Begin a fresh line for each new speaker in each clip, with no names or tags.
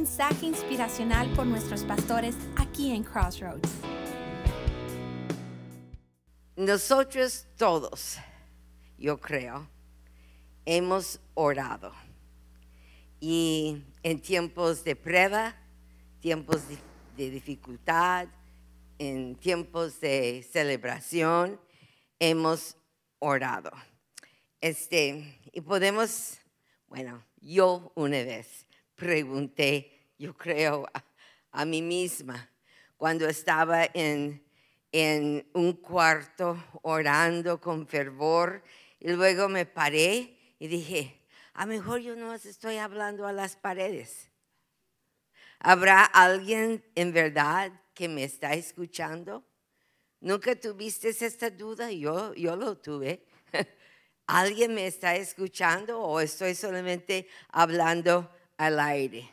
mensaje inspiracional por nuestros pastores aquí en Crossroads. Nosotros todos, yo creo, hemos orado. Y en tiempos de prueba, tiempos de dificultad, en tiempos de celebración, hemos orado. Este, y podemos, bueno, yo una vez pregunté yo creo, a, mí misma cuando estaba en, en un cuarto orando con fervor y luego me paré y dije, a lo mejor yo no estoy hablando a las paredes. ¿Habrá alguien en verdad que me está escuchando? ¿Nunca tuviste esta duda? Yo, yo lo tuve. ¿Alguien me está escuchando o estoy solamente hablando al aire?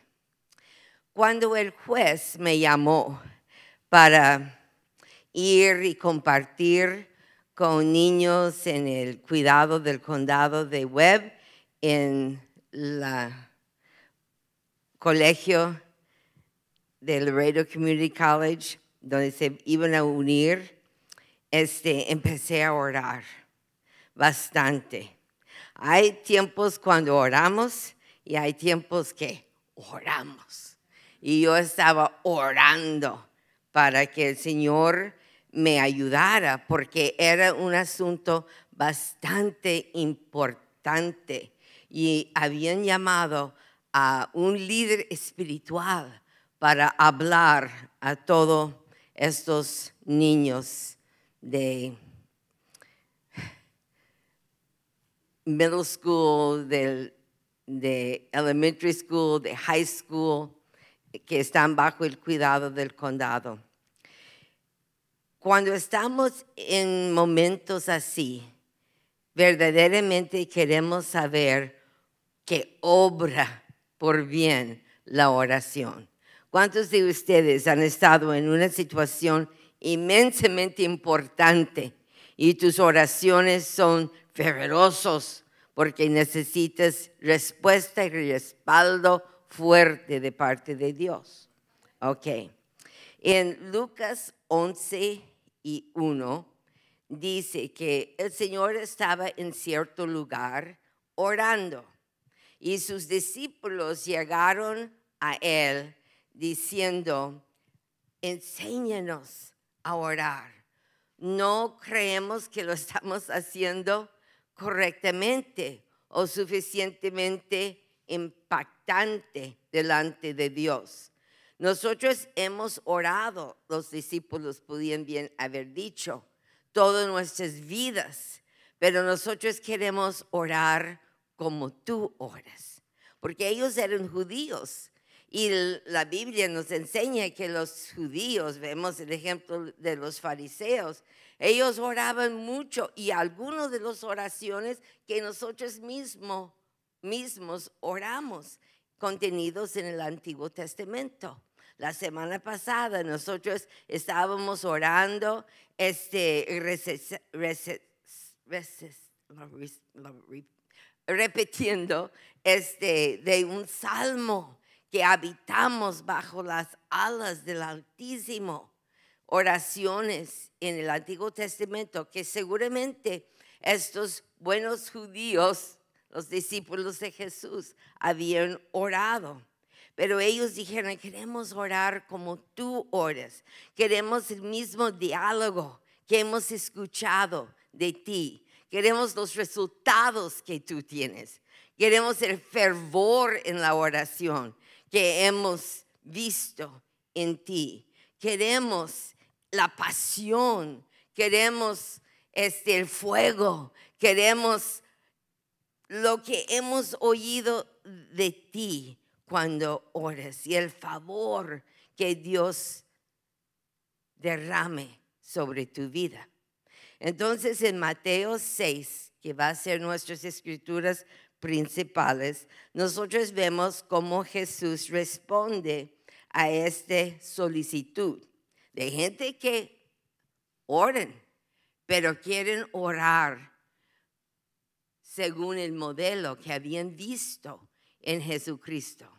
Cuando el juez me llamó para ir y compartir con niños en el cuidado del condado de Webb, en el colegio del Laredo Community College, donde se iban a unir, este, empecé a orar bastante. Hay tiempos cuando oramos y hay tiempos que oramos y yo estaba orando para que el Señor me ayudara, porque era un asunto bastante importante y habían llamado a un líder espiritual para hablar a todos estos niños de middle school, de, elementary school, de high school, que están bajo el cuidado del condado. Cuando estamos en momentos así, verdaderamente queremos saber que obra por bien la oración. ¿Cuántos de ustedes han estado en una situación inmensamente importante y tus oraciones son fervorosos porque necesitas respuesta y respaldo fuerte de parte de Dios. Ok. En Lucas 11 y 1 dice que el Señor estaba en cierto lugar orando y sus discípulos llegaron a Él diciendo, enséñanos a orar. No creemos que lo estamos haciendo correctamente o suficientemente impactante delante de Dios. Nosotros hemos orado, los discípulos podían bien haber dicho, todas nuestras vidas, pero nosotros queremos orar como tú oras, porque ellos eran judíos y la Biblia nos enseña que los judíos, vemos el ejemplo de los fariseos, ellos oraban mucho y algunas de las oraciones que nosotros mismos mismos oramos, contenidos en el Antiguo Testamento. La semana pasada nosotros estábamos orando, este, repitiendo este, de un salmo que habitamos bajo las alas del Altísimo, oraciones en el Antiguo Testamento que seguramente estos buenos judíos los discípulos de Jesús habían orado. Pero ellos dijeron, queremos orar como tú ores. Queremos el mismo diálogo que hemos escuchado de ti. Queremos los resultados que tú tienes. Queremos el fervor en la oración que hemos visto en ti. Queremos la pasión. Queremos este, el fuego. Queremos lo que hemos oído de ti cuando ores y el favor que Dios derrame sobre tu vida. Entonces en Mateo 6, que va a ser nuestras escrituras principales, nosotros vemos cómo Jesús responde a esta solicitud de gente que oren, pero quieren orar según el modelo que habían visto en Jesucristo.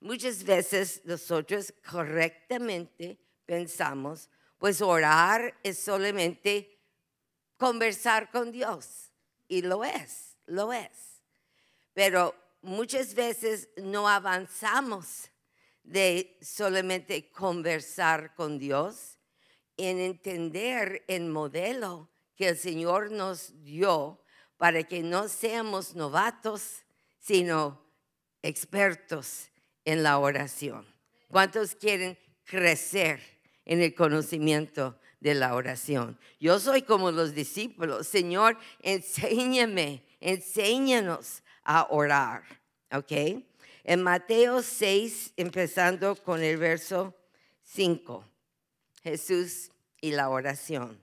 Muchas veces nosotros correctamente pensamos, pues orar es solamente conversar con Dios. Y lo es, lo es. Pero muchas veces no avanzamos de solamente conversar con Dios en entender el modelo que el Señor nos dio para que no seamos novatos, sino expertos en la oración. ¿Cuántos quieren crecer en el conocimiento de la oración? Yo soy como los discípulos. Señor, enséñame, enséñanos a orar. ¿Ok? En Mateo 6, empezando con el verso 5, Jesús y la oración.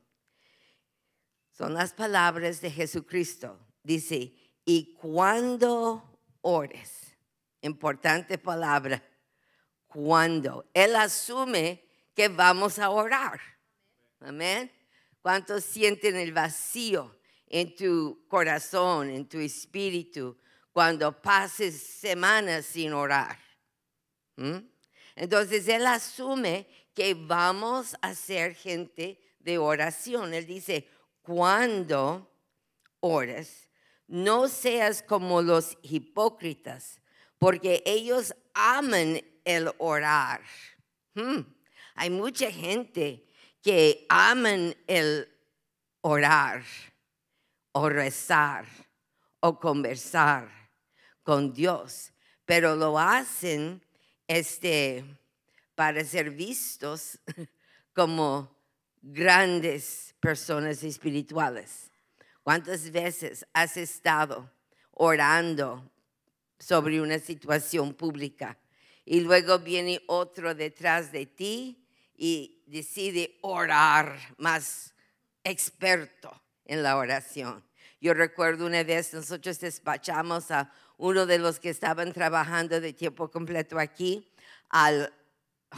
Son las palabras de Jesucristo. Dice, y cuando ores, importante palabra, cuando. Él asume que vamos a orar. Amén. ¿Cuántos sienten el vacío en tu corazón, en tu espíritu, cuando pases semanas sin orar? ¿Mm? Entonces Él asume que vamos a ser gente de oración. Él dice, cuando ores, no seas como los hipócritas, porque ellos aman el orar. Hmm. Hay mucha gente que aman el orar o rezar o conversar con Dios, pero lo hacen este, para ser vistos como grandes personas espirituales. ¿Cuántas veces has estado orando sobre una situación pública y luego viene otro detrás de ti y decide orar más experto en la oración? Yo recuerdo una vez nosotros despachamos a uno de los que estaban trabajando de tiempo completo aquí al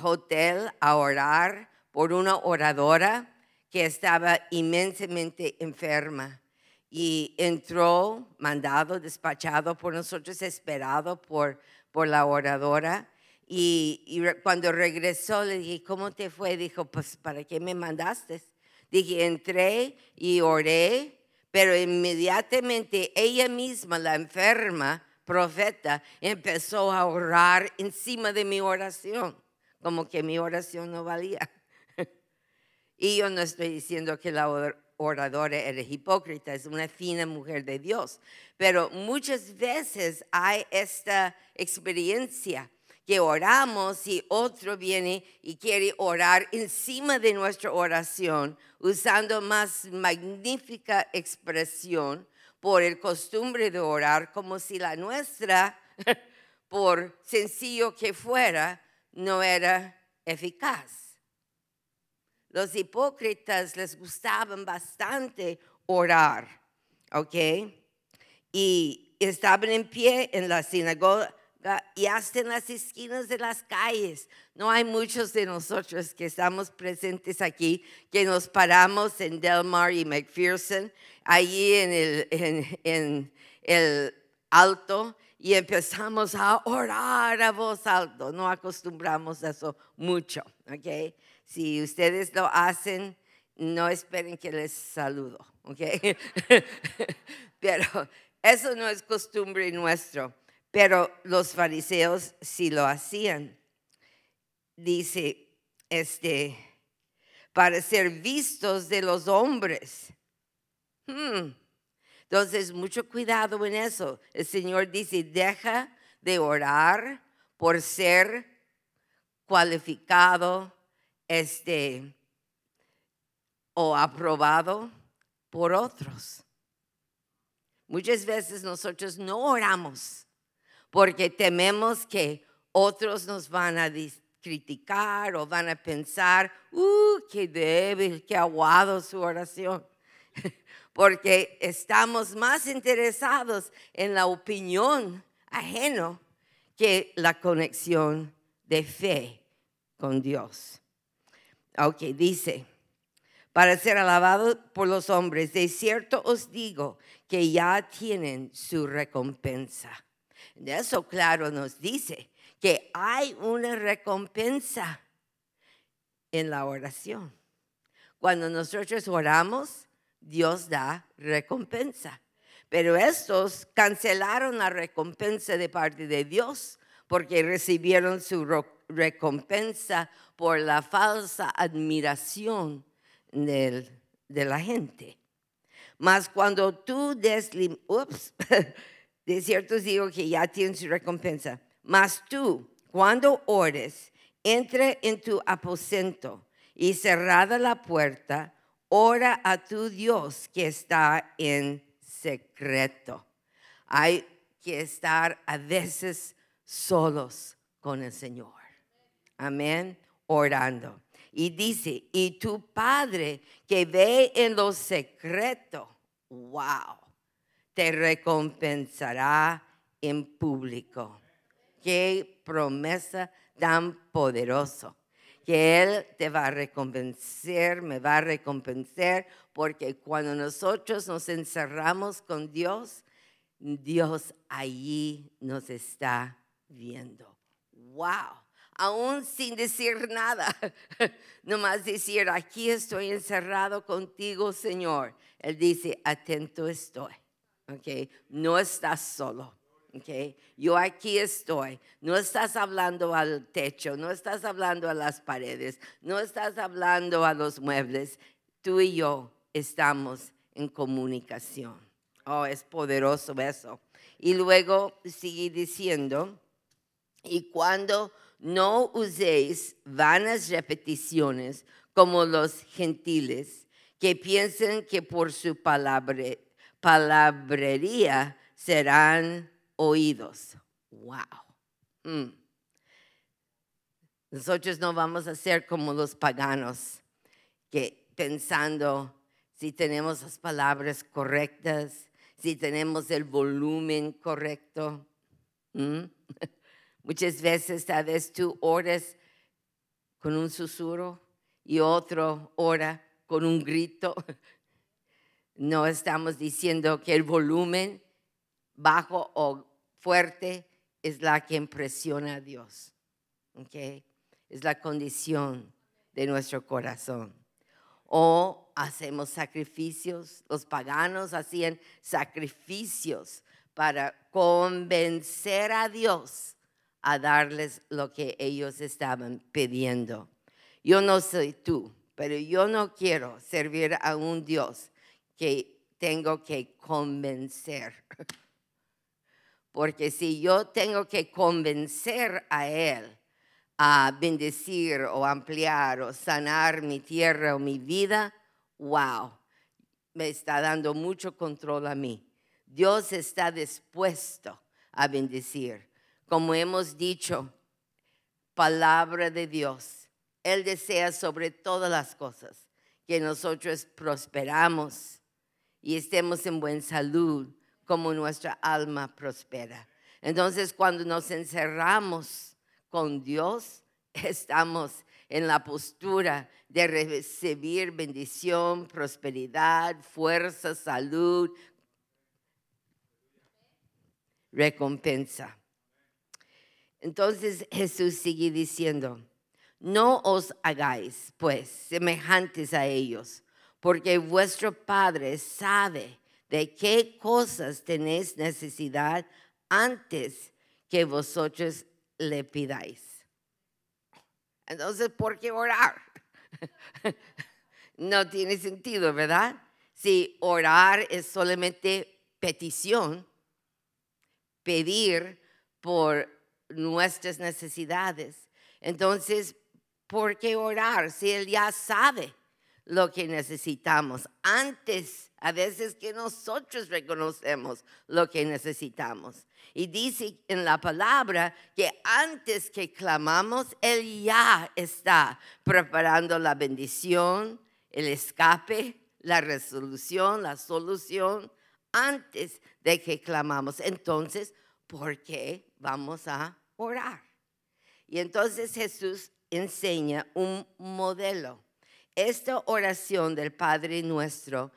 hotel a orar por una oradora que estaba inmensamente enferma y entró mandado, despachado por nosotros, esperado por, por la oradora. Y, cuando regresó le dije, ¿cómo te fue? Dijo, pues ¿para qué me mandaste? Dije, entré y oré, pero inmediatamente ella misma, la enferma, profeta, empezó a orar encima de mi oración, como que mi oración no valía. Y yo no estoy diciendo que la oradora era hipócrita, es una fina mujer de Dios. Pero muchas veces hay esta experiencia que oramos y otro viene y quiere orar encima de nuestra oración, usando más magnífica expresión por el costumbre de orar, como si la nuestra, por sencillo que fuera, no era eficaz los hipócritas les gustaban bastante orar, ¿ok? Y estaban en pie en la sinagoga y hasta en las esquinas de las calles. No hay muchos de nosotros que estamos presentes aquí, que nos paramos en Delmar y McPherson, allí en el, en el alto, y empezamos a orar a voz alta. No acostumbramos a eso mucho, ¿ok? Si ustedes lo hacen, no esperen que les saludo, ¿ok? Pero eso no es costumbre nuestro, pero los fariseos sí lo hacían. Dice, este, para ser vistos de los hombres. Hmm. Entonces, mucho cuidado en eso. El Señor dice, deja de orar por ser cualificado, este, o aprobado por otros. Muchas veces nosotros no oramos porque tememos que otros nos van a criticar o van a pensar, ¡uh, qué débil, qué aguado su oración! porque estamos más interesados en la opinión ajeno que la conexión de fe con Dios. Ok, dice, para ser alabado por los hombres, de cierto os digo que ya tienen su recompensa. eso claro nos dice que hay una recompensa en la oración. Cuando nosotros oramos, Dios da recompensa. Pero estos cancelaron la recompensa de parte de Dios porque recibieron su recompensa por la falsa admiración de la gente. Mas cuando tú deslim... Ups, de cierto digo que ya tienes su recompensa. Mas tú, cuando ores, entre en tu aposento y cerrada la puerta, ora a tu Dios que está en secreto. Hay que estar a veces solos con el Señor. Amén, orando. Y dice, y tu Padre que ve en lo secreto, wow, te recompensará en público. Qué promesa tan poderoso. Que Él te va a recompensar, me va a recompensar, porque cuando nosotros nos encerramos con Dios, Dios allí nos está viendo. ¡Wow! Aún sin decir nada, nomás decir, aquí estoy encerrado contigo, Señor. Él dice, atento estoy. Okay. No estás solo. Okay. Yo aquí estoy. No estás hablando al techo, no estás hablando a las paredes, no estás hablando a los muebles. Tú y yo estamos en comunicación. Oh, es poderoso eso. Y luego sigue diciendo, y cuando no uséis vanas repeticiones como los gentiles, que piensan que por su palabrería serán oídos. ¡Wow! Mm. Nosotros no vamos a ser como los paganos, que pensando si tenemos las palabras correctas, si tenemos el volumen correcto. Muchas veces, vez tú oras con un susurro y otro ora con un grito. No estamos diciendo que el volumen bajo o fuerte es la que impresiona a Dios. Es la condición de nuestro corazón. O hacemos sacrificios. Los paganos hacían sacrificios para convencer a Dios a darles lo que ellos estaban pidiendo. Yo no soy tú, pero yo no quiero servir a un Dios que tengo que convencer. Porque si yo tengo que convencer a Él a bendecir o ampliar o sanar mi tierra o mi vida, wow, me está dando mucho control a mí. Dios está dispuesto a bendecir, como hemos dicho, palabra de Dios. Él desea sobre todas las cosas que nosotros prosperamos y estemos en buena salud, como nuestra alma prospera. Entonces, cuando nos encerramos con Dios, estamos en la postura de recibir bendición, prosperidad, fuerza, salud, recompensa. Entonces Jesús sigue diciendo, no os hagáis pues semejantes a ellos, porque vuestro Padre sabe de qué cosas tenéis necesidad antes que vosotros le pidáis. Entonces, ¿por qué orar? no tiene sentido, ¿verdad? Si orar es solamente petición, pedir por nuestras necesidades. Entonces, ¿por qué orar si Él ya sabe lo que necesitamos antes, a veces que nosotros reconocemos lo que necesitamos? Y dice en la palabra que antes que clamamos, Él ya está preparando la bendición, el escape, la resolución, la solución, antes de que clamamos. Entonces, ¿por qué vamos a orar. Y entonces Jesús enseña un modelo. Esta oración del Padre nuestro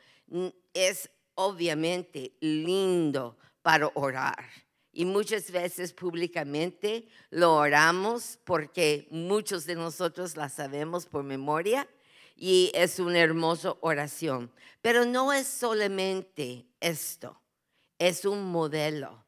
es obviamente lindo para orar. Y muchas veces públicamente lo oramos porque muchos de nosotros la sabemos por memoria y es una hermosa oración. Pero no es solamente esto, es un modelo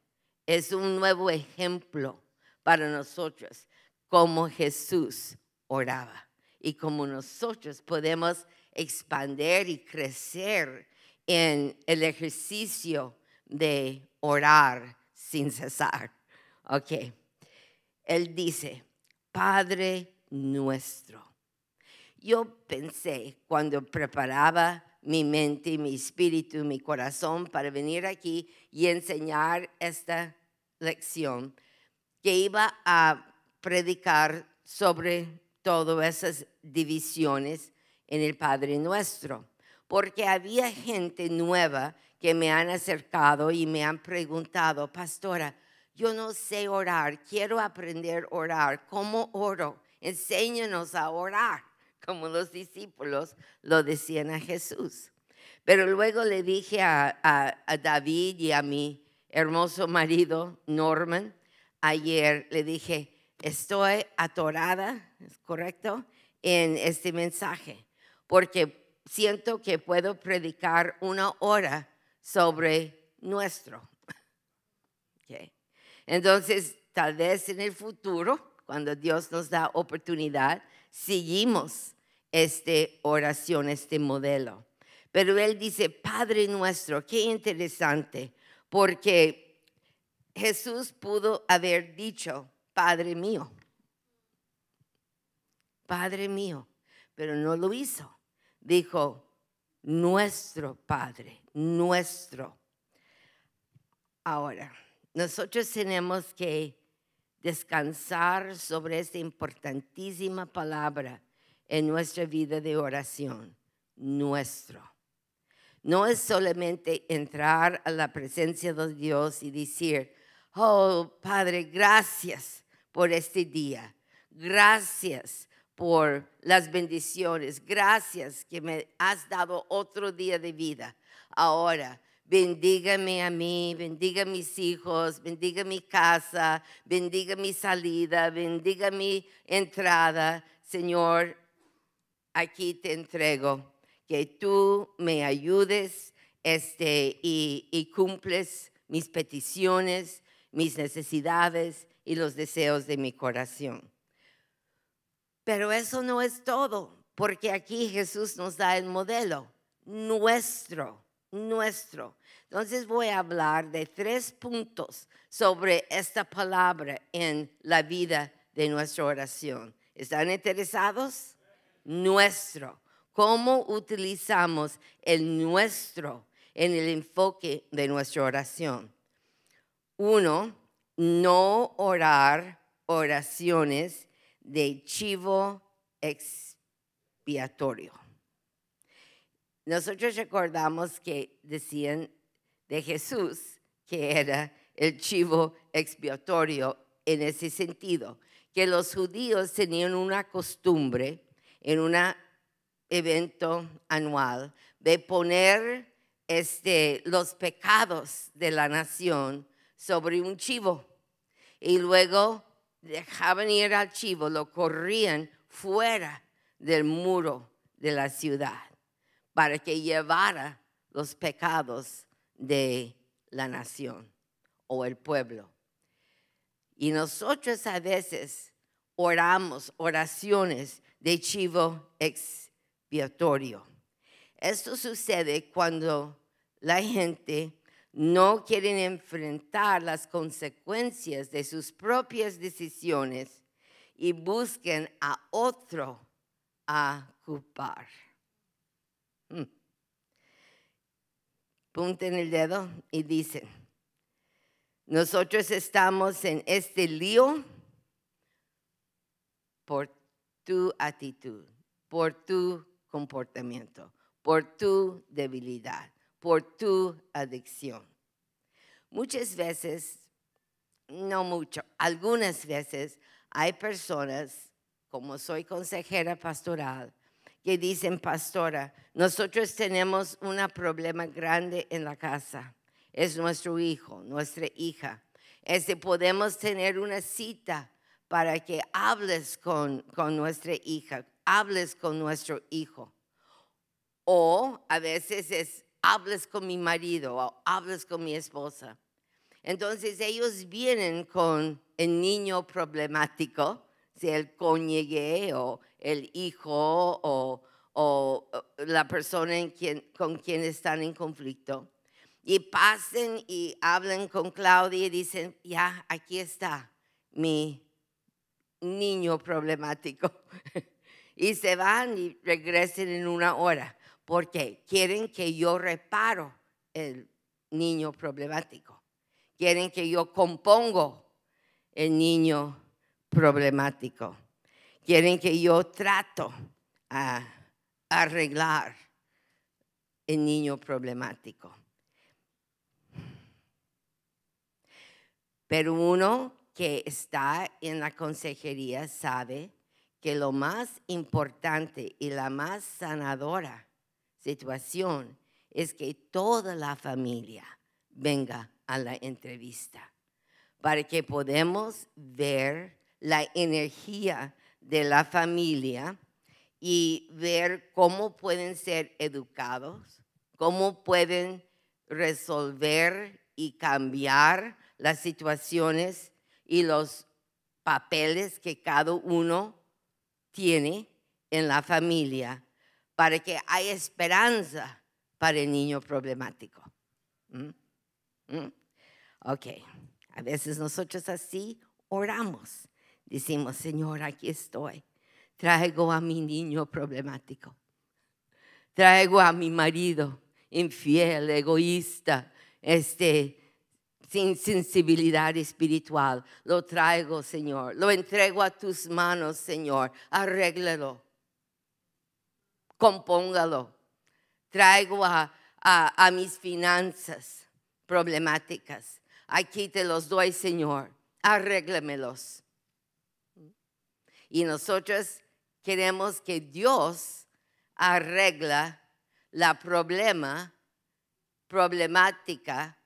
es un nuevo ejemplo para nosotros, cómo Jesús oraba y cómo nosotros podemos expandir y crecer en el ejercicio de orar sin cesar. Ok. Él dice, Padre nuestro. Yo pensé cuando preparaba mi mente, mi espíritu, mi corazón para venir aquí y enseñar esta lección que iba a predicar sobre todas esas divisiones en el Padre Nuestro, porque había gente nueva que me han acercado y me han preguntado, pastora, yo no sé orar, quiero aprender a orar, ¿cómo oro? Enséñanos a orar, como los discípulos lo decían a Jesús. Pero luego le dije a David y a mí, hermoso marido, Norman, ayer le dije, estoy atorada, ¿es correcto?, en este mensaje, porque siento que puedo predicar una hora sobre nuestro. Entonces, tal vez en el futuro, cuando Dios nos da oportunidad, seguimos esta oración, este modelo. Pero él dice, Padre nuestro, qué interesante porque Jesús pudo haber dicho, Padre mío, Padre mío, pero no lo hizo. Dijo, nuestro Padre, nuestro. Ahora, nosotros tenemos que descansar sobre esta importantísima palabra en nuestra vida de oración, nuestro. No es solamente entrar a la presencia de Dios y decir, oh Padre, gracias por este día, gracias por las bendiciones, gracias que me has dado otro día de vida. Ahora, bendígame a mí, bendiga a mis hijos, bendiga mi casa, bendiga mi salida, bendiga mi entrada. Señor, aquí te entrego que tú me ayudes este, y, y cumples mis peticiones, mis necesidades y los deseos de mi corazón. Pero eso no es todo, porque aquí Jesús nos da el modelo nuestro, nuestro. Entonces voy a hablar de tres puntos sobre esta palabra en la vida de nuestra oración. ¿Están interesados? Nuestro cómo utilizamos el nuestro en el enfoque de nuestra oración. Uno, no orar oraciones de chivo expiatorio. Nosotros recordamos que decían de Jesús que era el chivo expiatorio en ese sentido, que los judíos tenían una costumbre en una evento anual de poner este, los pecados de la nación sobre un chivo y luego dejaban ir al chivo, lo corrían fuera del muro de la ciudad para que llevara los pecados de la nación o el pueblo. Y nosotros a veces oramos oraciones de chivo ex esto sucede cuando la gente no quiere enfrentar las consecuencias de sus propias decisiones y busquen a otro a culpar. Hmm. Punten el dedo y dicen, nosotros estamos en este lío por tu actitud, por tu comportamiento, por tu debilidad, por tu adicción. Muchas veces, no mucho, algunas veces hay personas, como soy consejera pastoral, que dicen, pastora, nosotros tenemos un problema grande en la casa. Es nuestro hijo, nuestra hija. que este, podemos tener una cita para que hables con, con nuestra hija, hables con nuestro hijo. O a veces es hables con mi marido o hables con mi esposa. Entonces ellos vienen con el niño problemático, si el cónyuge o el hijo o, la persona con quien están en conflicto. Y pasen y hablan con Claudia y dicen, ya, aquí está mi niño problemático. y se van y regresen en una hora porque quieren que yo reparo el niño problemático. Quieren que yo compongo el niño problemático. Quieren que yo trato a arreglar el niño problemático. Pero uno que está en la consejería sabe que lo más importante y la más sanadora situación es que toda la familia venga a la entrevista para que podamos ver la energía de la familia y ver cómo pueden ser educados, cómo pueden resolver y cambiar las situaciones y los papeles que cada uno tiene en la familia para que haya esperanza para el niño problemático. ¿Mm? ¿Mm? Ok, a veces nosotros así oramos. Decimos, Señor, aquí estoy. Traigo a mi niño problemático. Traigo a mi marido infiel, egoísta, este, sin sensibilidad espiritual. Lo traigo, Señor. Lo entrego a tus manos, Señor. Arréglalo. Compóngalo. Traigo a, mis finanzas problemáticas. Aquí te los doy, Señor. Arréglamelos. Y nosotros queremos que Dios arregla la problema, problemática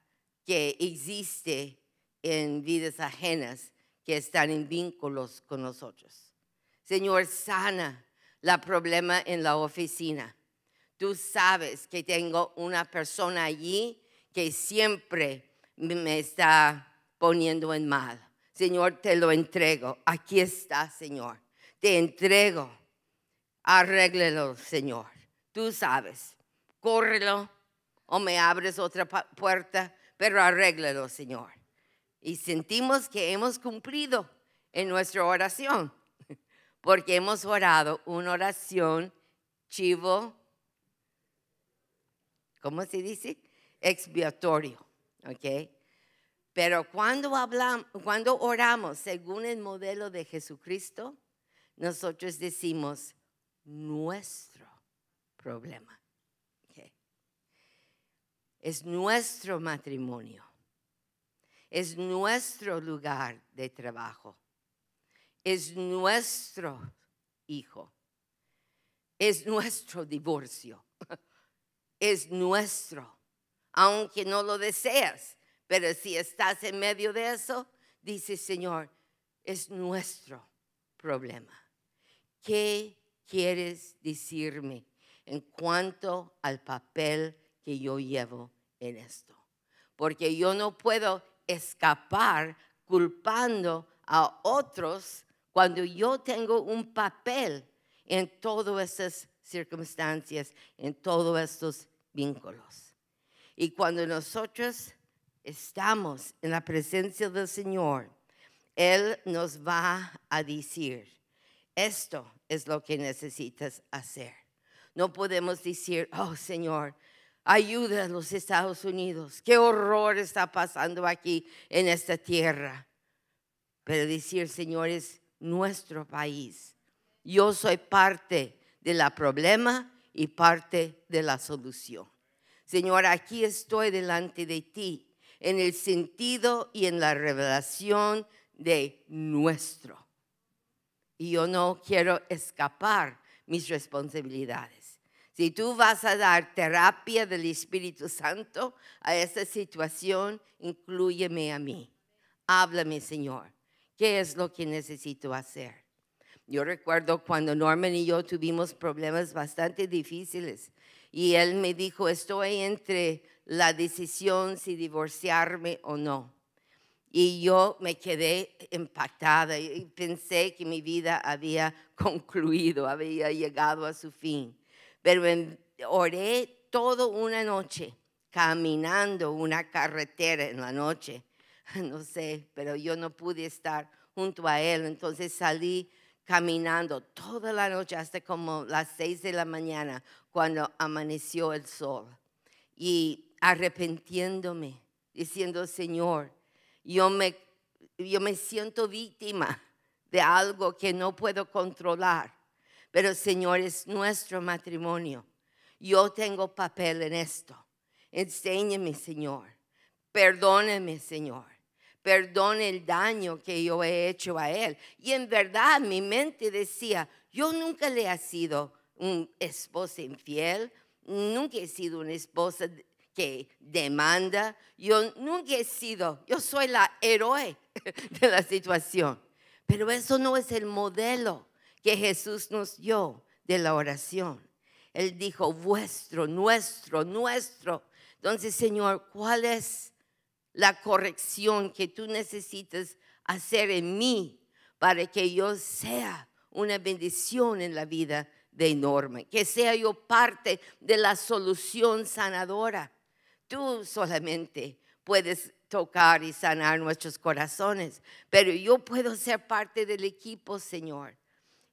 que existe en vidas ajenas que están en vínculos con nosotros. Señor, sana la problema en la oficina. Tú sabes que tengo una persona allí que siempre me está poniendo en mal. Señor, te lo entrego. Aquí está, Señor. Te entrego. Arréglelo, Señor. Tú sabes. Córrelo o me abres otra puerta pero arréglalo, Señor. Y sentimos que hemos cumplido en nuestra oración, porque hemos orado una oración chivo, ¿cómo se dice? Expiatorio, ¿ok? Pero cuando, hablamos, cuando oramos según el modelo de Jesucristo, nosotros decimos nuestro problema es nuestro matrimonio, es nuestro lugar de trabajo, es nuestro hijo, es nuestro divorcio, es nuestro, aunque no lo deseas, pero si estás en medio de eso, dice Señor, es nuestro problema. ¿Qué quieres decirme en cuanto al papel que yo llevo en esto. Porque yo no puedo escapar culpando a otros cuando yo tengo un papel en todas estas circunstancias, en todos estos vínculos. Y cuando nosotros estamos en la presencia del Señor, Él nos va a decir, esto es lo que necesitas hacer. No podemos decir, oh Señor, ayuda a los Estados Unidos. Qué horror está pasando aquí en esta tierra. Pero decir, Señor, es nuestro país. Yo soy parte del problema y parte de la solución. Señor, aquí estoy delante de ti en el sentido y en la revelación de nuestro. Y yo no quiero escapar mis responsabilidades. Si tú vas a dar terapia del Espíritu Santo a esta situación, incluyeme a mí. Háblame, Señor. ¿Qué es lo que necesito hacer? Yo recuerdo cuando Norman y yo tuvimos problemas bastante difíciles y él me dijo, estoy entre la decisión si divorciarme o no. Y yo me quedé impactada y pensé que mi vida había concluido, había llegado a su fin pero oré toda una noche, caminando una carretera en la noche. No sé, pero yo no pude estar junto a él, entonces salí caminando toda la noche hasta como las seis de la mañana cuando amaneció el sol y arrepentiéndome, diciendo, Señor, yo me, yo me siento víctima de algo que no puedo controlar pero Señor, es nuestro matrimonio. Yo tengo papel en esto. Enséñeme, Señor. Perdóneme, Señor. Perdone el daño que yo he hecho a él. Y en verdad mi mente decía, yo nunca le he sido un esposa infiel, nunca he sido una esposa que demanda, yo nunca he sido, yo soy la héroe de la situación. Pero eso no es el modelo que Jesús nos dio de la oración. Él dijo, vuestro, nuestro, nuestro. Entonces, Señor, ¿cuál es la corrección que tú necesitas hacer en mí para que yo sea una bendición en la vida de Norma? Que sea yo parte de la solución sanadora. Tú solamente puedes tocar y sanar nuestros corazones, pero yo puedo ser parte del equipo, Señor.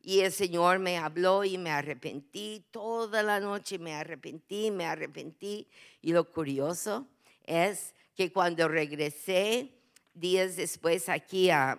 Y el Señor me habló y me arrepentí. Toda la noche me arrepentí, me arrepentí. Y lo curioso es que cuando regresé días después aquí a,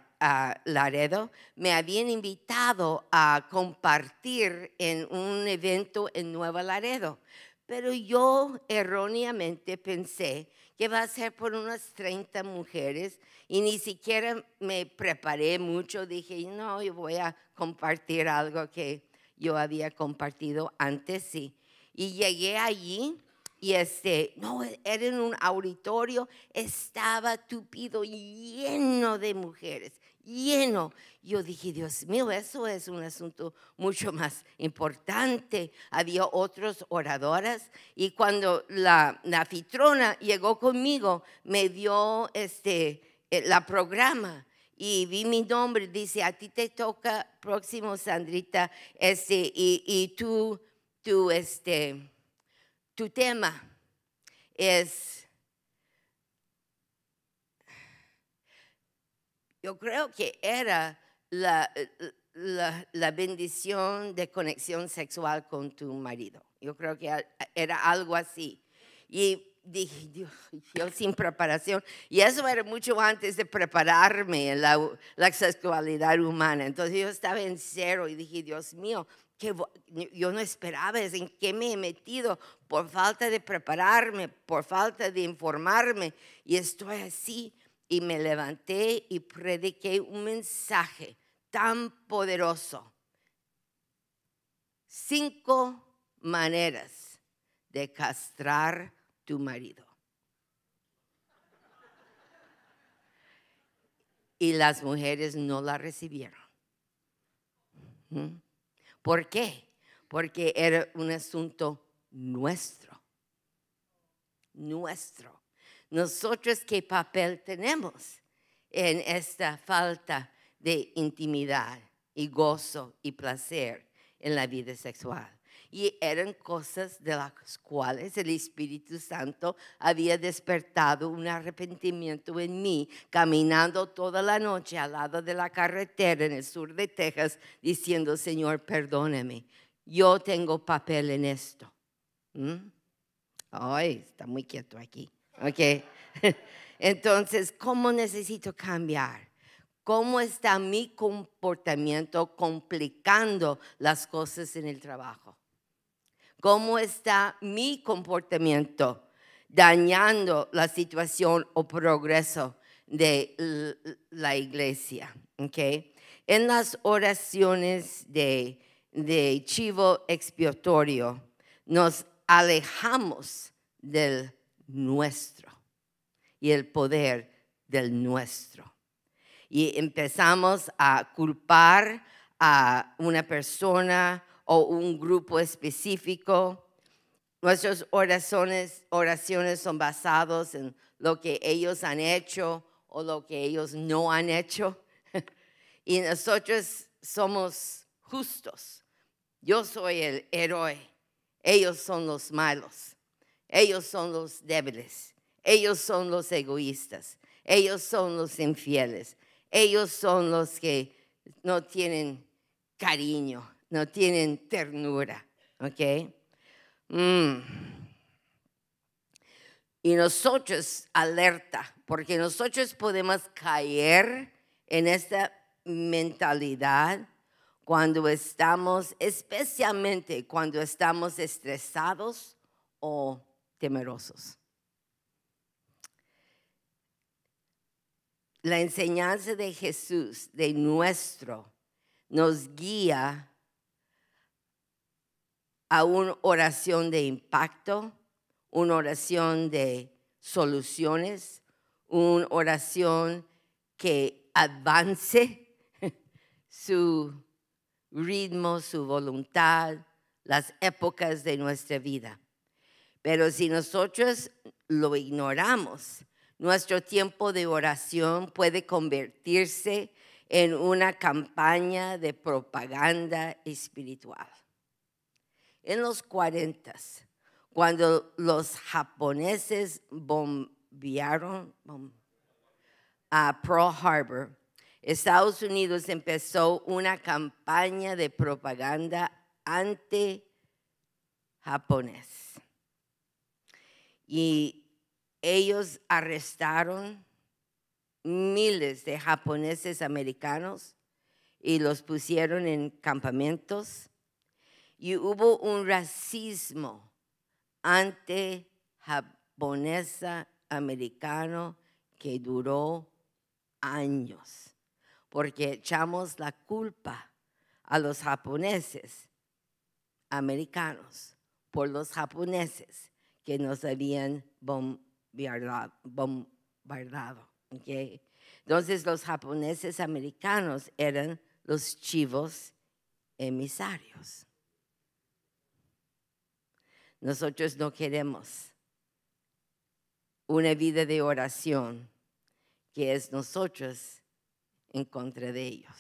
Laredo, me habían invitado a compartir en un evento en Nueva Laredo pero yo erróneamente pensé que va a ser por unas 30 mujeres y ni siquiera me preparé mucho. Dije, no, yo voy a compartir algo que yo había compartido antes, sí. Y llegué allí y este, no, era en un auditorio, estaba tupido, y lleno de mujeres lleno. Yo dije, Dios mío, eso es un asunto mucho más importante. Había otros oradoras y cuando la, llegó conmigo, me dio este, eh, la programa y vi mi nombre, dice, a ti te toca próximo, Sandrita, este, y, y tú este, tu tema es Yo creo que era eh, la, la, bendición de conexión sexual con tu marido. Yo creo que era algo así. Y dije, Dios, yo sin preparación. Y eso era mucho antes de prepararme en la, la sexualidad humana. Entonces yo estaba en cero y dije, Dios mío, que yo no esperaba, en qué me he metido por falta de prepararme, por falta de informarme. Y estoy así y me levanté y prediqué un mensaje tan poderoso. Cinco maneras de castrar tu marido. Y las mujeres no la recibieron. ¿Por qué? Porque era un asunto nuestro. Nuestro nosotros qué papel tenemos en esta falta de intimidad y gozo y placer en la vida sexual. Y eran cosas de las cuales el Espíritu Santo había despertado un arrepentimiento en mí, caminando toda la noche al lado de la carretera en el sur de Texas, diciendo, Señor, perdóneme, yo tengo papel en esto. hoy ¿Mm? está muy quieto aquí. Ok. Entonces, ¿cómo necesito cambiar? ¿Cómo está mi comportamiento complicando las cosas en el trabajo? ¿Cómo está mi comportamiento dañando la situación o progreso de la iglesia? Okay. En las oraciones de chivo expiatorio nos alejamos del nuestro y el poder del nuestro. Y empezamos a culpar a una persona o un grupo específico. Nuestras oraciones, oraciones son basadas en lo que ellos han hecho o lo que ellos no han hecho. y nosotros somos justos. Yo soy el héroe. Ellos son los malos. Ellos son los débiles, ellos son los egoístas, ellos son los infieles, ellos son los que no tienen cariño, no tienen ternura, ¿ok? Mm. Y nosotros alerta, porque nosotros podemos caer en esta mentalidad cuando estamos, especialmente cuando estamos estresados o temerosos. La enseñanza de Jesús, de nuestro, nos guía a una oración de impacto, una oración de soluciones, una oración que avance su ritmo, su voluntad, las épocas de nuestra vida. Pero si nosotros lo ignoramos, nuestro tiempo de oración puede convertirse en una campaña de propaganda espiritual. En los 40, cuando los japoneses bombearon a Pearl Harbor, Estados Unidos empezó una campaña de propaganda anti-japonés y ellos arrestaron miles de japoneses americanos y los pusieron en campamentos. Y hubo un racismo ante japonesa americano que duró años, porque echamos la culpa a los japoneses americanos por los japoneses que nos habían bombardado. Entonces los japoneses americanos eran los chivos emisarios. Nosotros no queremos una vida de oración que es nosotros en contra de ellos.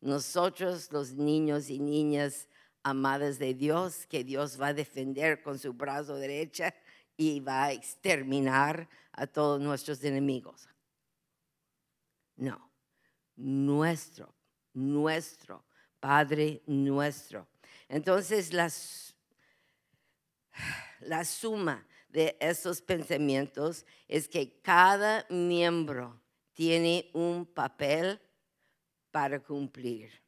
Nosotros los niños y niñas amadas de Dios, que Dios va a defender con su brazo derecho y va a exterminar a todos nuestros enemigos. No, nuestro, nuestro, Padre nuestro. Entonces las, la suma de esos pensamientos es que cada miembro tiene un papel para cumplir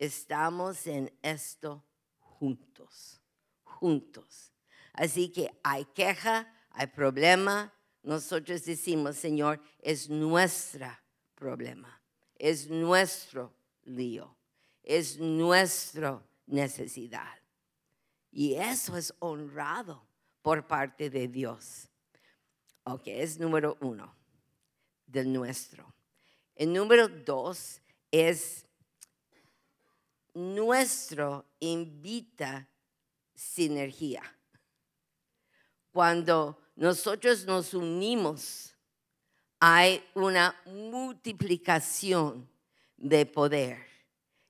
estamos en esto juntos, juntos. Así que hay queja, hay problema. Nosotros decimos, Señor, es nuestro problema, es nuestro lío, es nuestra necesidad. Y eso es honrado por parte de Dios. Ok, es número uno, del nuestro. El número dos es nuestro invita sinergia. Cuando nosotros nos unimos, hay una multiplicación de poder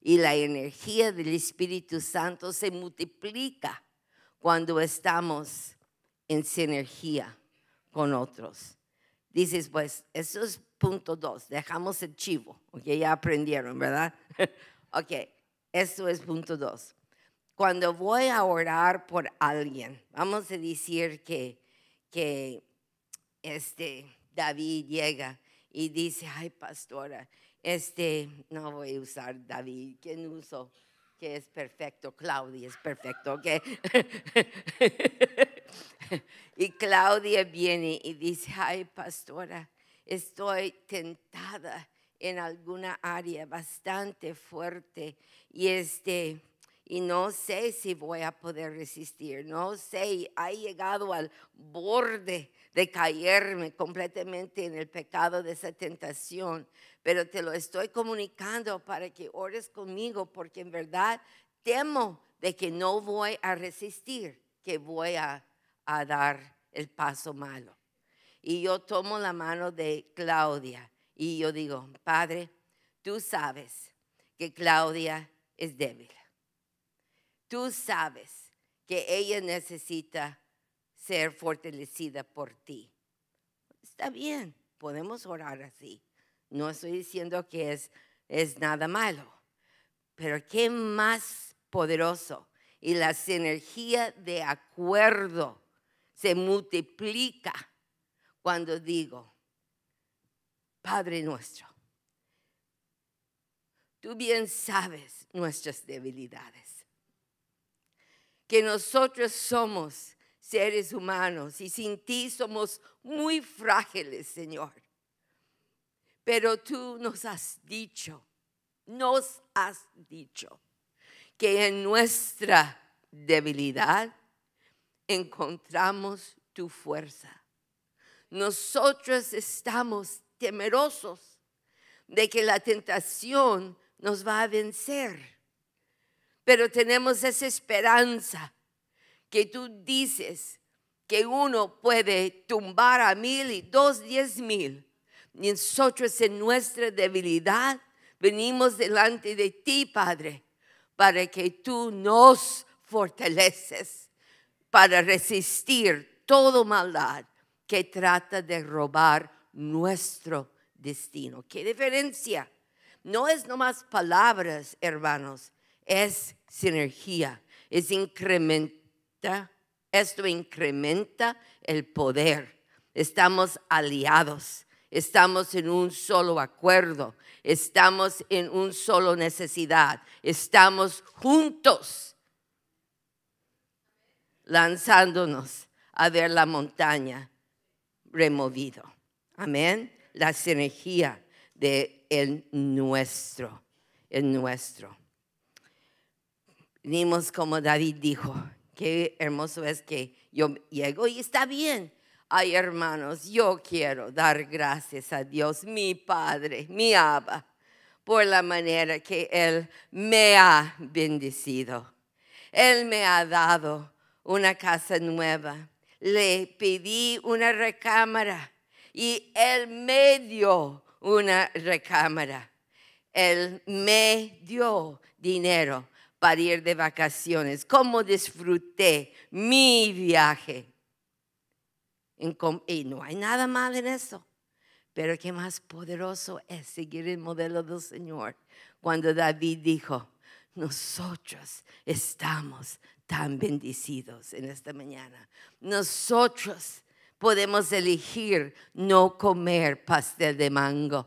y la energía del Espíritu Santo se multiplica cuando estamos en sinergia con otros. Dices, pues, eso es punto dos, dejamos el chivo, okay ya aprendieron, ¿verdad? ok, esto es punto dos. Cuando voy a orar por alguien, vamos a decir que, que este, David llega y dice, ay pastora, este, no voy a usar David, ¿quién uso? Que es perfecto, Claudia es perfecto, ¿ok? y Claudia viene y dice, ay pastora, estoy tentada en alguna área bastante fuerte y este y no sé si voy a poder resistir, no sé, ha llegado al borde de caerme completamente en el pecado de esa tentación, pero te lo estoy comunicando para que ores conmigo porque en verdad temo de que no voy a resistir, que voy a, a dar el paso malo. Y yo tomo la mano de Claudia y yo digo, Padre, tú sabes que Claudia es débil. Tú sabes que ella necesita ser fortalecida por ti. Está bien, podemos orar así. No estoy diciendo que es, es nada malo, pero qué más poderoso. Y la sinergia de acuerdo se multiplica cuando digo, Padre nuestro, tú bien sabes nuestras debilidades, que nosotros somos seres humanos y sin ti somos muy frágiles, Señor. Pero tú nos has dicho, nos has dicho que en nuestra debilidad encontramos tu fuerza. Nosotros estamos temerosos de que la tentación nos va a vencer. Pero tenemos esa esperanza que tú dices que uno puede tumbar a mil y dos diez mil. Y nosotros en nuestra debilidad venimos delante de ti, Padre, para que tú nos fortaleces para resistir todo maldad que trata de robar nuestro destino. ¿Qué diferencia? No es nomás palabras, hermanos, es sinergia, es incrementa, esto incrementa el poder. Estamos aliados, estamos en un solo acuerdo, estamos en un solo necesidad, estamos juntos lanzándonos a ver la montaña removido. Amén. La sinergia de el nuestro, el nuestro. Venimos como David dijo, qué hermoso es que yo llego y está bien. Ay, hermanos, yo quiero dar gracias a Dios, mi Padre, mi Abba, por la manera que Él me ha bendecido. Él me ha dado una casa nueva. Le pedí una recámara y Él me dio una recámara. Él me dio dinero para ir de vacaciones. ¿Cómo disfruté mi viaje? Y no hay nada mal en eso. Pero qué más poderoso es seguir el modelo del Señor. Cuando David dijo, nosotros estamos tan bendecidos en esta mañana. Nosotros podemos elegir no comer pastel de mango,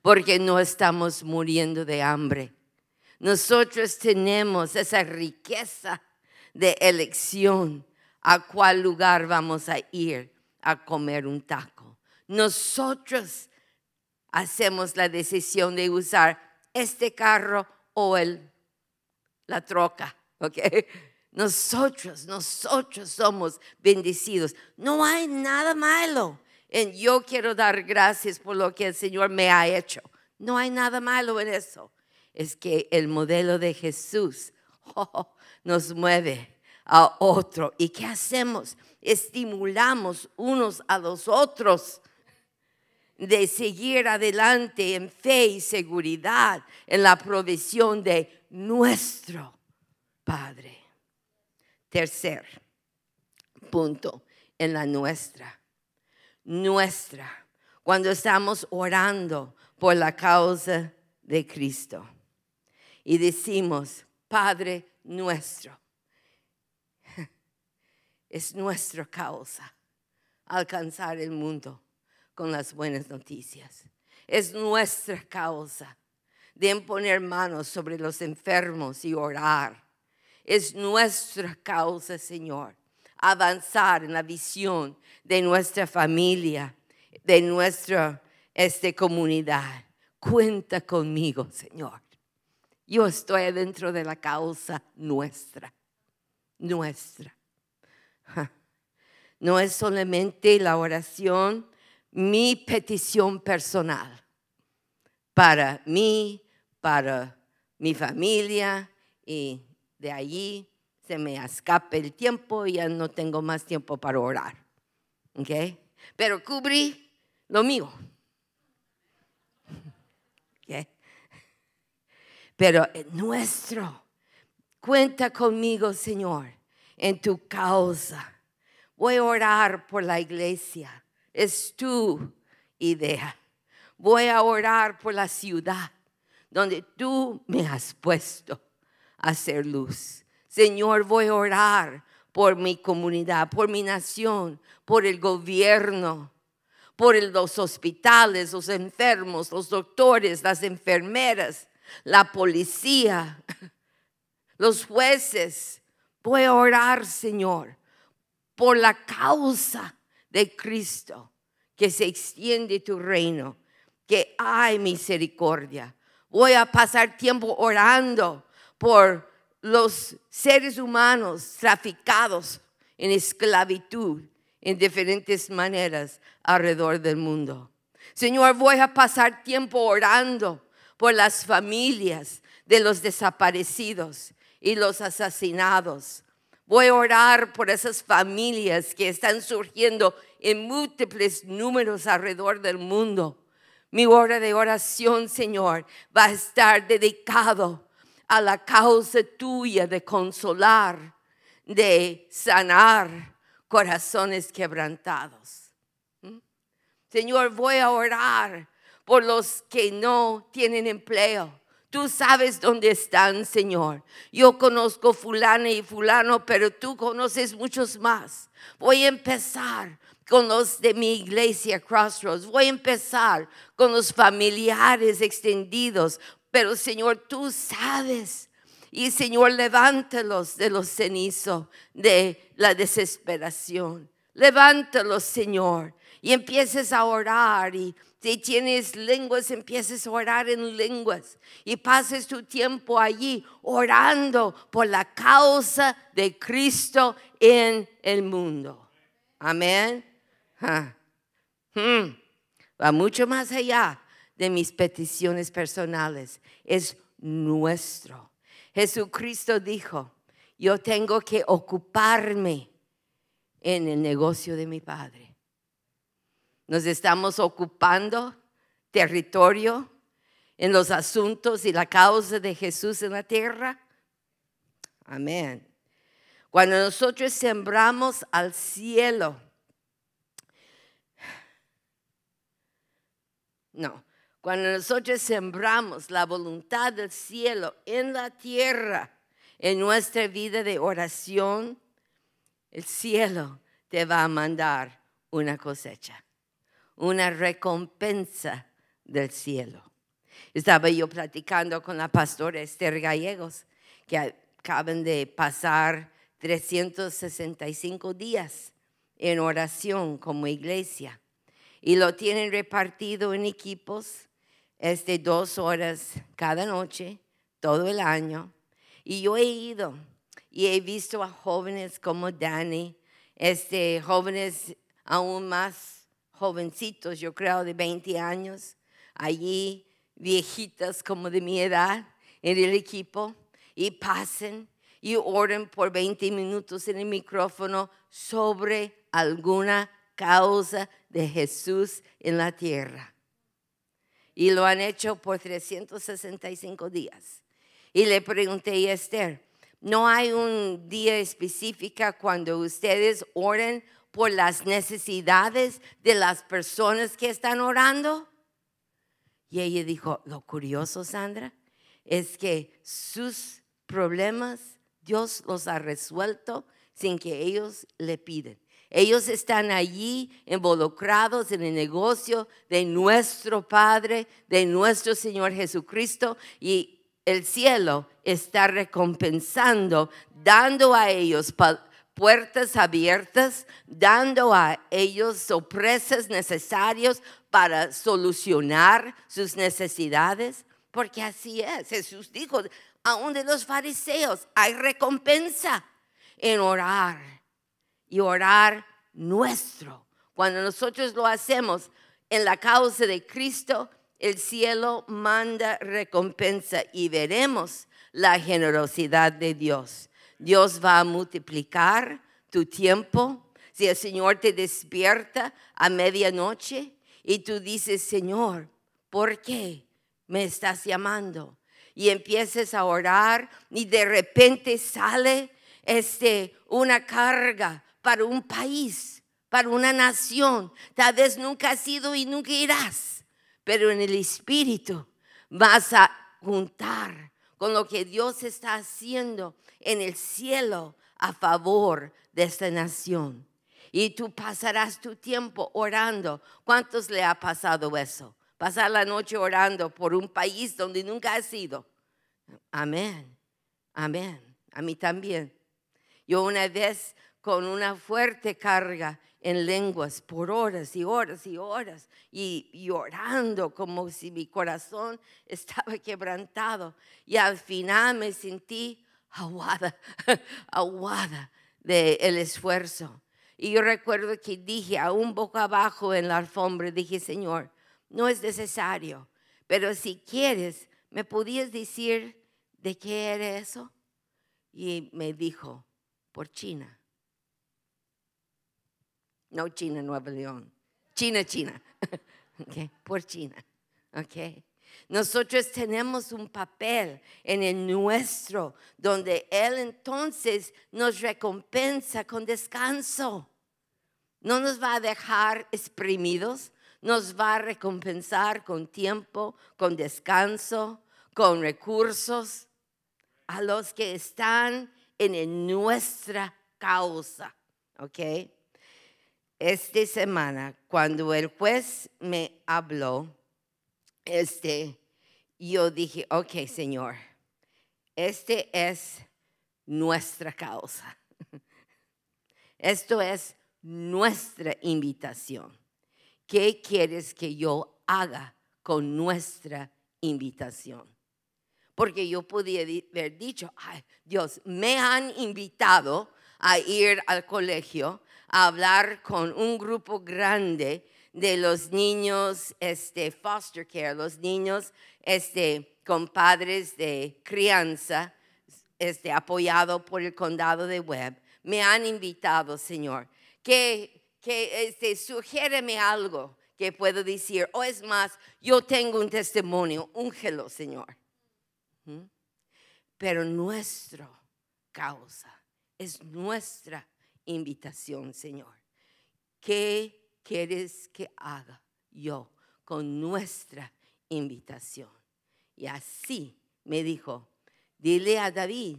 porque no estamos muriendo de hambre. Nosotros tenemos esa riqueza de elección a cuál lugar vamos a ir a comer un taco. Nosotros hacemos la decisión de usar este carro o el, la troca, ¿ok? Nosotros, nosotros somos bendecidos. No hay nada malo en yo quiero dar gracias por lo que el Señor me ha hecho. No hay nada malo en eso. Es que el modelo de Jesús oh, nos mueve a otro. ¿Y qué hacemos? Estimulamos unos a los otros de seguir adelante en fe y seguridad en la provisión de nuestro Padre. Tercer punto en la nuestra. Nuestra. Cuando estamos orando por la causa de Cristo y decimos, Padre nuestro, es nuestra causa alcanzar el mundo con las buenas noticias. Es nuestra causa de poner manos sobre los enfermos y orar es nuestra causa, Señor. Avanzar en la visión de nuestra familia, de nuestra este, comunidad. Cuenta conmigo, Señor. Yo estoy adentro de la causa nuestra, nuestra. No es solamente la oración, mi petición personal para mí, para mi familia y de allí se me escape el tiempo y ya no tengo más tiempo para orar. ¿Ok? Pero cubrí lo mío. ¿Ok? Pero nuestro, cuenta conmigo, Señor, en tu causa. Voy a orar por la iglesia. Es tu idea. Voy a orar por la ciudad donde tú me has puesto hacer luz. Señor, voy a orar por mi comunidad, por mi nación, por el gobierno, por los hospitales, los enfermos, los doctores, las enfermeras, la policía, los jueces. Voy a orar, Señor, por la causa de Cristo, que se extiende tu reino, que hay misericordia. Voy a pasar tiempo orando por los seres humanos traficados en esclavitud en diferentes maneras alrededor del mundo. Señor, voy a pasar tiempo orando por las familias de los desaparecidos y los asesinados. Voy a orar por esas familias que están surgiendo en múltiples números alrededor del mundo. Mi hora de oración, Señor, va a estar dedicado a la causa tuya de consolar, de sanar corazones quebrantados. ¿Mm? Señor, voy a orar por los que no tienen empleo. Tú sabes dónde están, Señor. Yo conozco fulano y fulano, pero tú conoces muchos más. Voy a empezar con los de mi iglesia Crossroads. Voy a empezar con los familiares extendidos. Pero Señor, tú sabes. Y Señor, levántalos de los cenizos, de la desesperación. Levántalos, Señor. Y empieces a orar y si tienes lenguas, empieces a orar en lenguas y pases tu tiempo allí orando por la causa de Cristo en el mundo. Amén. Ah. Hmm. Va mucho más allá de mis peticiones personales, es nuestro. Jesucristo dijo, yo tengo que ocuparme en el negocio de mi Padre. Nos estamos ocupando territorio en los asuntos y la causa de Jesús en la tierra. Amén. Cuando nosotros sembramos al cielo, no, cuando nosotros sembramos la voluntad del cielo en la tierra, en nuestra vida de oración, el cielo te va a mandar una cosecha, una recompensa del cielo. Estaba yo platicando con la pastora Esther Gallegos, que acaban de pasar 365 días en oración como iglesia y lo tienen repartido en equipos es este, dos horas cada noche, todo el año. Y yo he ido y he visto a jóvenes como Danny, este, jóvenes aún más jovencitos, yo creo, de 20 años, allí viejitas como de mi edad en el equipo, y pasen y oren por 20 minutos en el micrófono sobre alguna causa de Jesús en la tierra y lo han hecho por 365 días. Y le pregunté a Esther, ¿no hay un día específico cuando ustedes oren por las necesidades de las personas que están orando? Y ella dijo, lo curioso, Sandra, es que sus problemas Dios los ha resuelto sin que ellos le piden. Ellos están allí involucrados en el negocio de nuestro Padre, de nuestro Señor Jesucristo y el cielo está recompensando, dando a ellos puertas abiertas, dando a ellos sorpresas necesarias para solucionar sus necesidades, porque así es. Jesús dijo, aún de los fariseos hay recompensa en orar, y orar nuestro. Cuando nosotros lo hacemos en la causa de Cristo, el cielo manda recompensa y veremos la generosidad de Dios. Dios va a multiplicar tu tiempo. Si el Señor te despierta a medianoche y tú dices, Señor, ¿por qué me estás llamando? Y empiezas a orar y de repente sale este, una carga para un país, para una nación. Tal vez nunca has ido y nunca irás, pero en el Espíritu vas a juntar con lo que Dios está haciendo en el cielo a favor de esta nación. Y tú pasarás tu tiempo orando. ¿Cuántos le ha pasado eso? Pasar la noche orando por un país donde nunca has ido. Amén, amén. A mí también. Yo una vez con una fuerte carga en lenguas por horas y horas y horas y, llorando como si mi corazón estaba quebrantado y al final me sentí aguada, aguada del el esfuerzo. Y yo recuerdo que dije, a un boca abajo en la alfombra, dije, Señor, no es necesario, pero si quieres, ¿me podías decir de qué era eso? Y me dijo, por China. No China, Nueva León. China, China. Por China. ¿ok? Nosotros tenemos un papel en el nuestro, donde Él entonces nos recompensa con descanso. No nos va a dejar exprimidos, nos va a recompensar con tiempo, con descanso, con recursos a los que están en nuestra causa. ¿Ok? esta semana, cuando el juez me habló, este, yo dije, ok, Señor, este es nuestra causa. Esto es nuestra invitación. ¿Qué quieres que yo haga con nuestra invitación? Porque yo podía haber dicho, Ay, Dios, me han invitado a ir al colegio, hablar con un grupo grande de los niños este, foster care, los niños este, con padres de crianza, este, apoyado por el condado de Webb. Me han invitado, Señor, que, que este, sugiéreme algo que puedo decir. O es más, yo tengo un testimonio, úngelo, Señor. ¿Mm? Pero nuestra causa es nuestra invitación, Señor. ¿Qué quieres que haga yo con nuestra invitación? Y así me dijo, dile a David,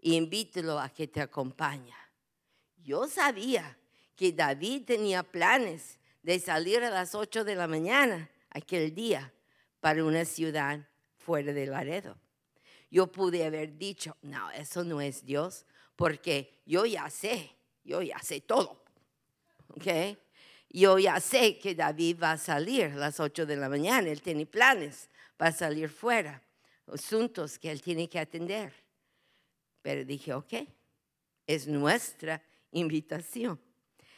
invítelo a que te acompañe. Yo sabía que David tenía planes de salir a las 8 de la mañana aquel día para una ciudad fuera de Laredo. Yo pude haber dicho, no, eso no es Dios, porque yo ya sé yo ya sé todo. ¿Ok? Yo ya sé que David va a salir a las 8 de la mañana. Él tiene planes. para salir fuera. Asuntos que él tiene que atender. Pero dije, ok, es nuestra invitación.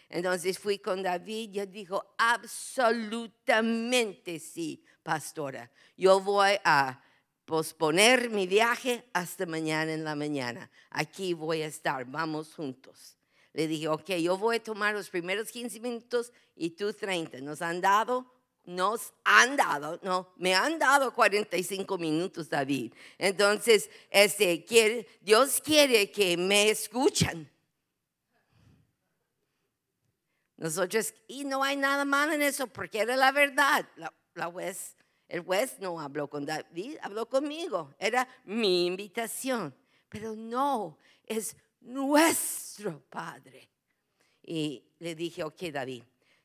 Entonces fui con David y él dijo, absolutamente sí, pastora. Yo voy a posponer mi viaje hasta mañana en la mañana. Aquí voy a estar, vamos juntos. Le dije, ok, yo voy a tomar los primeros 15 minutos y tú 30. Nos han dado, nos han dado, no, me han dado 45 minutos, David. Entonces, este, Dios quiere que me escuchen. Nosotros, y no hay nada malo en eso, porque era la verdad. la el juez no habló con David, habló conmigo. Era mi invitación. Pero no, es nuestro Padre. Y le dije, ok David,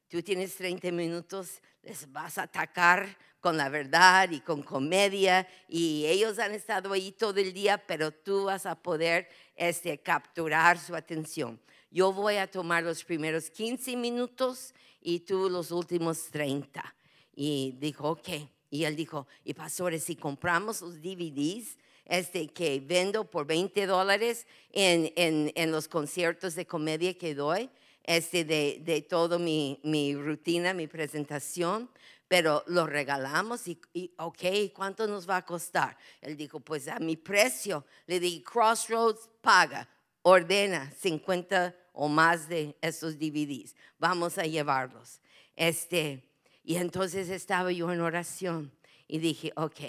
tú tienes 30 minutos, les vas a atacar con la verdad y con comedia y ellos han estado ahí todo el día, pero tú vas a poder este, capturar su atención. Yo voy a tomar los primeros 15 minutos y tú los últimos 30. Y dijo, ok. Y él dijo, y pastores, si compramos los DVDs este, que vendo por 20 dólares en, en, en, los conciertos de comedia que doy, este, de, de toda mi, mi, rutina, mi presentación, pero lo regalamos y, ok, ¿cuánto nos va a costar? Él dijo, pues a mi precio. Le dije, Crossroads paga, ordena 50 o más de esos DVDs, vamos a llevarlos. Este, y entonces estaba yo en oración y dije, ok,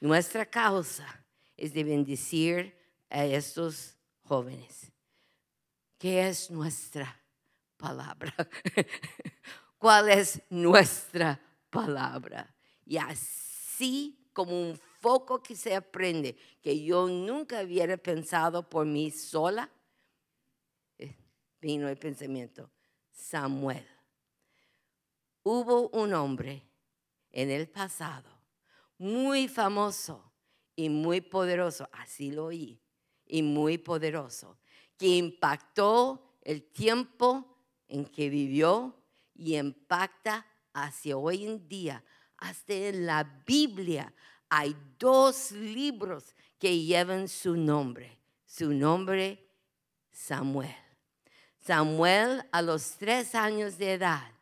nuestra causa es de bendecir a estos jóvenes. ¿Qué es nuestra palabra? ¿Cuál es nuestra palabra? Y así como un foco que se aprende, que yo nunca hubiera pensado por mí sola, eh, vino el pensamiento, Samuel. Hubo un hombre en el pasado muy famoso y muy poderoso, así lo oí, y muy poderoso, que impactó el tiempo en que vivió y impacta hacia hoy en día. Hasta en la Biblia hay dos libros que llevan su nombre. Su nombre, Samuel. Samuel a los tres años de edad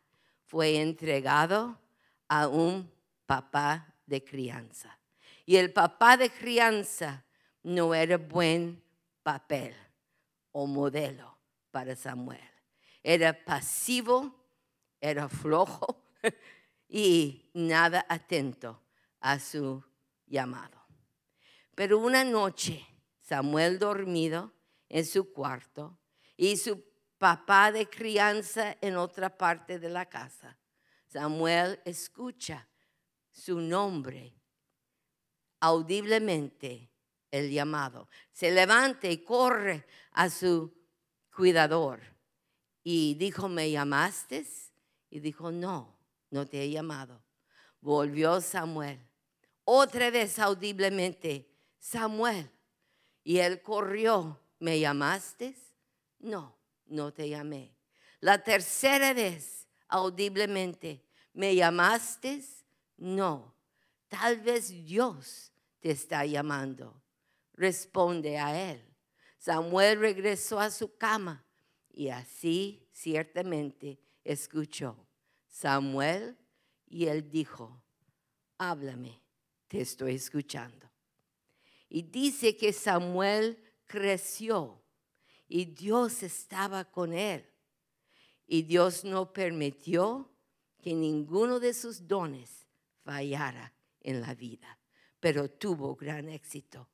fue entregado a un papá de crianza y el papá de crianza no era buen papel o modelo para Samuel. Era pasivo, era flojo y nada atento a su llamado. Pero una noche, Samuel dormido en su cuarto y su papá de crianza en otra parte de la casa. Samuel escucha su nombre audiblemente el llamado. Se levanta y corre a su cuidador. Y dijo, ¿me llamaste? Y dijo, no, no te he llamado. Volvió Samuel, otra vez audiblemente, Samuel. Y él corrió, ¿me llamaste? No, no te llamé. La tercera vez, audiblemente, ¿me llamaste? No, Tal vez Dios te está llamando. Responde a él. Samuel regresó a su cama y así ciertamente escuchó Samuel y él dijo, háblame, te estoy escuchando. Y dice que Samuel creció y Dios estaba con él. Y Dios no permitió que ninguno de sus dones fallara en la vida, pero tuvo gran éxito.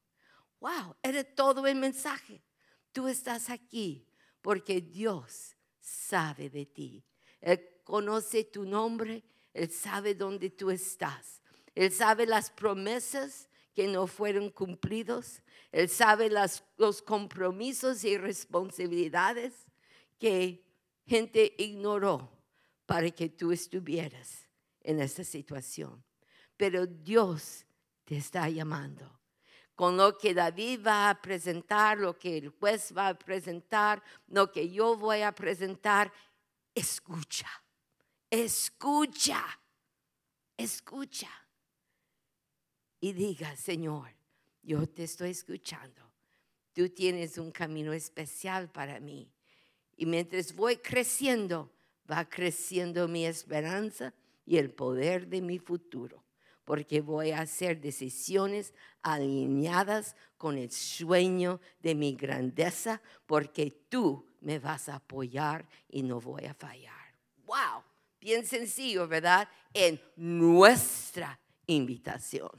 ¡Wow! Era todo el mensaje. Tú estás aquí porque Dios sabe de ti. Él conoce tu nombre, Él sabe dónde tú estás. Él sabe las promesas que no fueron cumplidos. Él sabe los compromisos y responsabilidades que gente ignoró para que tú estuvieras en esta situación pero Dios te está llamando. Con lo que David va a presentar, lo que el juez va a presentar, lo que yo voy a presentar, escucha, escucha, escucha. Y diga, Señor, yo te estoy escuchando. Tú tienes un camino especial para mí. Y mientras voy creciendo, va creciendo mi esperanza y el poder de mi futuro porque voy a hacer decisiones alineadas con el sueño de mi grandeza, porque tú me vas a apoyar y no voy a fallar. ¡Wow! Bien sencillo, ¿verdad? En nuestra invitación.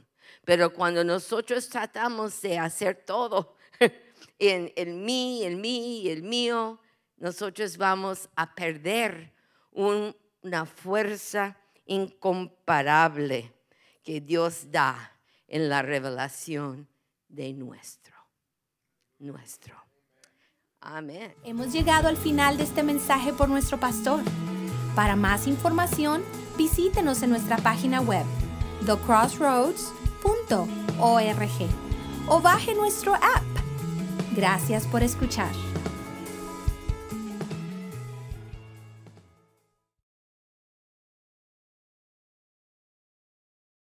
Pero cuando nosotros tratamos de hacer todo, en el mí, el mí, el mío, nosotros vamos a perder una fuerza incomparable que Dios da en la revelación de nuestro, nuestro. Amén. Hemos llegado al final de este mensaje por nuestro pastor. Para más información, visítenos en nuestra página web thecrossroads.org o baje nuestro app. Gracias por escuchar.